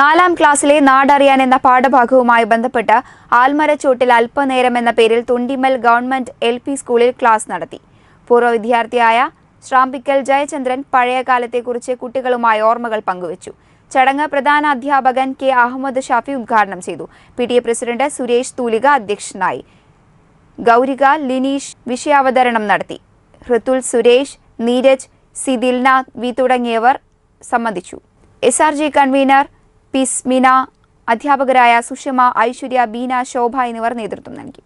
നാലാം ക്ലാസ്സിലെ നാടറിയാൻ എന്ന പാഠഭാഗവുമായി ബന്ധപ്പെട്ട് ആൽമരച്ചോട്ടിൽ അല്പനേരം എന്ന പേരിൽ തുണ്ടിമൽ ഗവൺമെന്റ് എൽ പി സ്കൂളിൽ ക്ലാസ് നടത്തി പൂർവ്വ വിദ്യാർത്ഥിയായ ശ്രാംബിക്കൽ ജയചന്ദ്രൻ പഴയകാലത്തെക്കുറിച്ച് കുട്ടികളുമായി ഓർമ്മകൾ പങ്കുവച്ചു ചടങ്ങ് പ്രധാന അധ്യാപകൻ കെ അഹമ്മദ് ഷാഫി ഉദ്ഘാടനം ചെയ്തു P T A president Suresh Thoolika അധ്യക്ഷനായി ഗൗരിക ലിനീഷ് വിഷയാവതരണം നടത്തി ഋതുൽ സുരേഷ് നീരജ് സിദിൽനാഥ് വി തുടങ്ങിയവർ സംബന്ധിച്ചു S R G convener Pismina അധ്യാപകരായ സുഷമ ഐശ്വര്യ ബീന ശോഭ എന്നിവർ നേതൃത്വം നൽകി